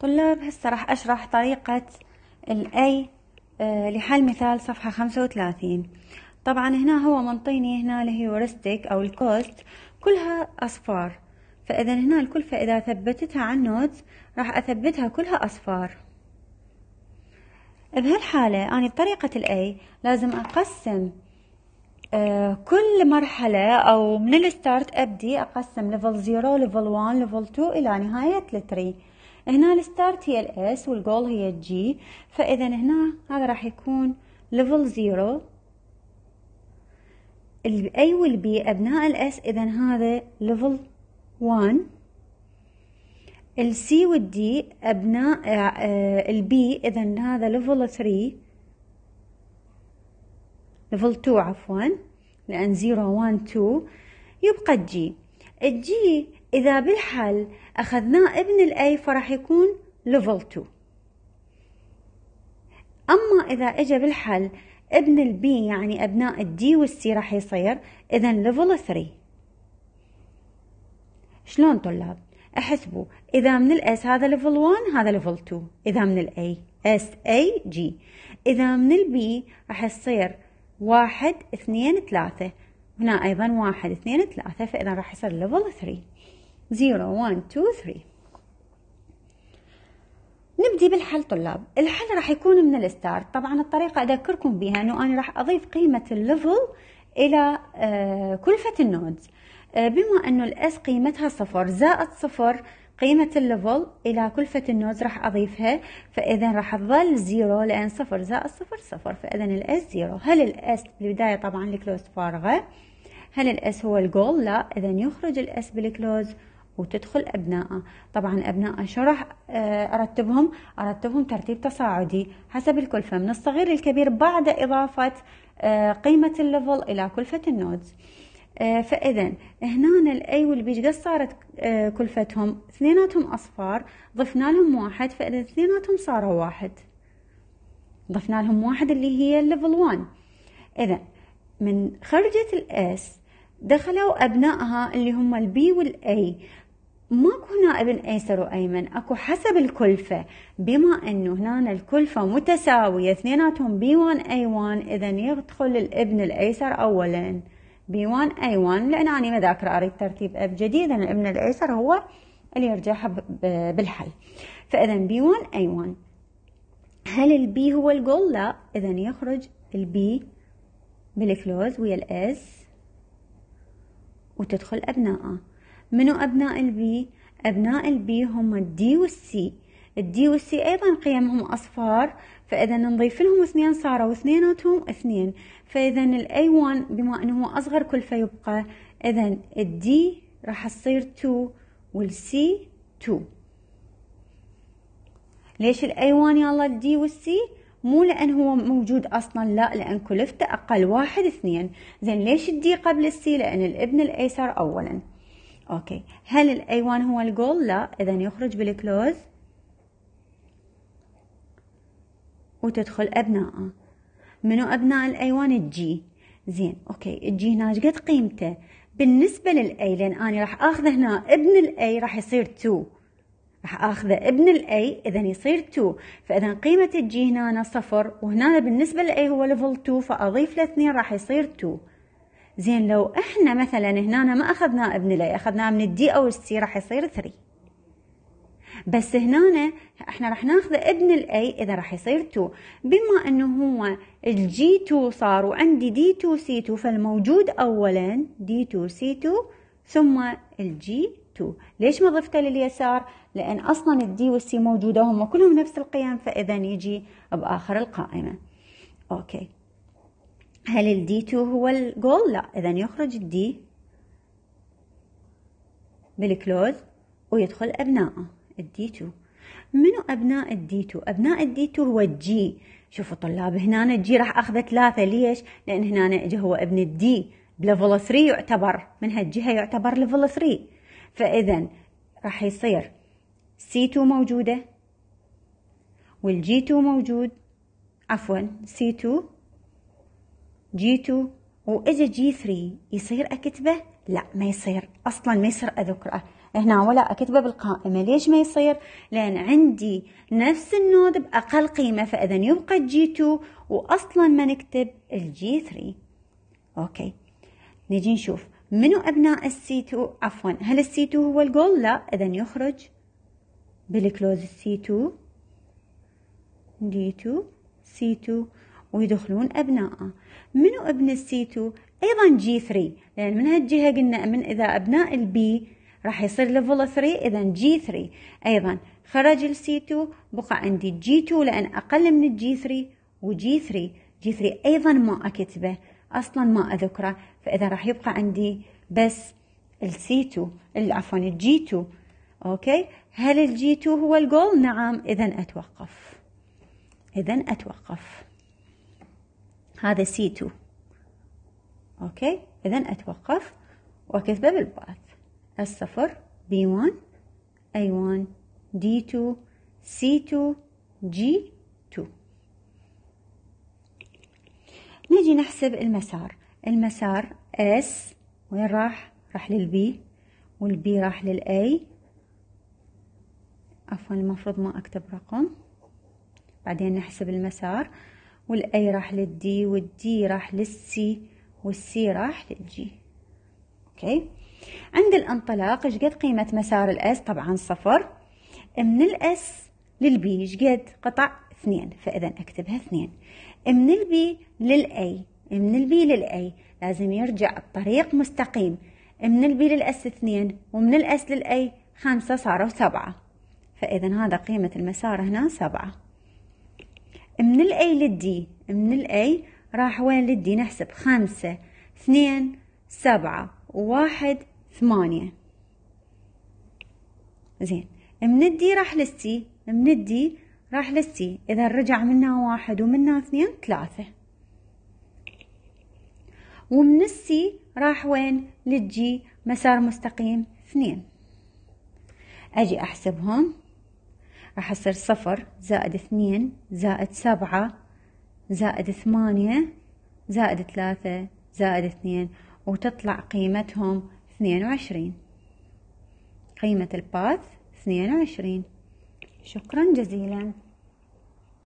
طلاب هسه راح أشرح طريقة الأي آه، لحل مثال صفحة خمسة وثلاثين طبعا هنا هو منطيني هنا الهيورستيك أو الكوست كلها أصفار فإذا هنا الكلفة إذا ثبتتها عن نوت راح أثبتها كلها أصفار بهالحالة أنا يعني بطريقة الأي لازم أقسم آه كل مرحلة أو من الستارت أبدي أقسم ليفل 0 ليفل 1 ليفل 2 إلى نهاية التري هنا الستارت هي الاس والجول هي الجي فاذا هنا هذا راح يكون ليفل زيرو الاي والبي ابناء الاس اذا هذا ليفل 1 السي والدي ابناء آه، البي اذا هذا ليفل 3 ليفل 2 عفوا لان 0 1 2 يبقى الجي الجي إذا بالحل أخذناه ابن الأي فرح يكون level 2 أما إذا إجا بالحل ابن البي يعني أبناء الدي والسي راح يصير إذا level 3 شلون طلاب؟ احسبوا إذا من الأس هذا ليفل 1 هذا ليفل 2 إذا من الأي اس اي جي إذا من البي راح يصير واحد اثنين ثلاثة هنا أيضا واحد اثنين ثلاثة فإذا راح يصير ليفل ثري زيرو وان تو ثري نبدي بالحل طلاب الحل راح يكون من الستارت طبعا الطريقة أذكركم بها أنه أنا راح أضيف قيمة الليفل إلى آه، كلفة النودز آه، بما أنه الأس قيمتها صفر زائد صفر قيمة الليفل إلى كلفة النوز راح أضيفها فإذا راح تظل زيرو لأن صفر زائد صفر صفر فإذا الأس زيرو هل الأس بالبداية طبعا الكلوز فارغة هل الأس هو الجول لا إذا يخرج الأس بالكلوز وتدخل أبناءه طبعا أبناءة شو راح آه، أرتبهم أرتبهم ترتيب تصاعدي حسب الكلفة من الصغير للكبير بعد إضافة آه، قيمة الليفل إلى كلفة النودز آه، فاذا هنا الاي والبي قد صارت آه، كلفتهم اثنيناتهم اصفار ضفنا لهم واحد فاذا اثنيناتهم صاروا واحد ضفنا لهم واحد اللي هي الليفل 1 اذا من خرجت الاس دخلوا ابنائها اللي هم البي والاي ماكو هنا ابن ايسر وايمن اكو حسب الكلفه بما انه هنا الكلفه متساويه اثنيناتهم بي 1 اي 1 اذا يدخل الابن الايسر اولا B1 A1 لأن أنا ما ذاكرة أريد ترتيب اف جديد لأن الابن الأيسر هو اللي يرجعها بالحل فإذا B1 A1 هل البي هو الجول؟ لا إذا يخرج البي بالكلوز ويا الإس وتدخل أبنائه منو أبناء البي؟ أبناء البي هم الدي والسي الدي والسي أيضا قيمهم أصفار فإذا نضيف لهم اثنين صاروا اثنيناتهم اثنين فإذا الاي 1 بما أنه هو أصغر كل فيبقى إذا الدي راح تصير 2 والسي 2 ليش الاي 1 يلا الدي والسي؟ مو لان هو موجود اصلا لا لان كلفته اقل واحد اثنين زين ليش الدي قبل السي لان الابن الايسر اولا اوكي هل الاي 1 هو الجول لا اذا يخرج بالكلوز وتدخل أبنائه منو أبناء الأيوان الجي زين أوكي الجي هنا قد قيمته بالنسبة للأي لأن أنا راح أخذ هنا ابن الأي راح يصير تو راح أخذ ابن الأي إذا يصير تو فإذا قيمة الجي هنا صفر وهنا بالنسبة للأي هو ليفل تو فأضيف له اثنين راح يصير تو زين لو احنا مثلا هنا ما اخذنا ابن الاي اخذناه من الدي او السي راح يصير 3 بس هنا احنا رح ناخذ ابن الاي اذا رح يصير 2 بما انه هو الجي 2 صار وعندي دي 2 سي 2 فالموجود اولا دي 2 سي 2 ثم الجي 2 ليش ما ضفته لليسار لان اصلا الدي والسي موجوده وهم كلهم نفس القيم فاذا يجي باخر القائمه اوكي هل الدي 2 هو الجول لا اذا يخرج الدي بالكلوز ويدخل ابنائه الديتو منو أبناء الديتو أبناء الديتو هو الجي شوفوا طلاب هنا الجي راح أخذ ثلاثة ليش لأن هنا اجى هو ابن الدي بليفل 3 يعتبر من هالجهة يعتبر ليفل 3 فإذا راح يصير سي 2 موجودة والجي 2 موجود عفوا سي 2 جي 2 وإجا جي 3 يصير أكتبه لا ما يصير اصلا ما يصير اذكره هنا ولا اكتبه بالقائمة ليش ما يصير لان عندي نفس النود باقل قيمة فاذا يبقى الجي 2 واصلا ما نكتب الجي 3 اوكي نجي نشوف منو ابناء السي 2 عفوا هل السي 2 هو الجول لا اذا يخرج بالكلوز السي 2 دي 2 سي 2 ويدخلون ابناءه منو ابن السي 2 ايضا جي 3 لان من هالجهه قلنا من اذا ابناء البي راح يصير ليفل 3 اذا جي 3 ايضا خرج السي 2 بقى عندي جي 2 لان اقل من الجي 3 وجي 3 جي 3 ايضا ما اكتبه اصلا ما اذكره فاذا راح يبقى عندي بس السي 2 عفوا الجي 2 اوكي هل الجي 2 هو الجول نعم اذا اتوقف اذا اتوقف هذا سي 2 أوكي إذا أتوقف وأكتبه بالباث الصفر B1 A1 D2 C2 G2 نجي نحسب المسار المسار S وين راح؟ راح للبي والبي راح للأي عفوا المفروض ما أكتب رقم بعدين نحسب المسار والأي راح للدي والدي راح للسي والسي راح للجي اوكي عند الانطلاق ايش قد قيمة مسار الاس طبعا صفر من الاس للبي ايش قد قطع اثنين فاذا اكتبها اثنين من البي للاي من البي للاي لازم يرجع الطريق مستقيم من البي للاس اثنين ومن الاس للاي خمسة صاروا سبعة فاذا هذا قيمة المسار هنا سبعة من الاي للدي من الاي راح وين لدي نحسب خمسة اثنين سبعة واحد ثمانية زين من الدي راح لستي من الدي راح لستي إذا رجع منا واحد ومنا اثنين ثلاثة ومن السي راح وين للجي مسار مستقيم اثنين أجي أحسبهم راح أصير صفر زائد اثنين زائد سبعة زائد ثمانية زائد ثلاثة زائد اثنين وتطلع قيمتهم اثنين وعشرين قيمة الباث اثنين وعشرين شكرا جزيلا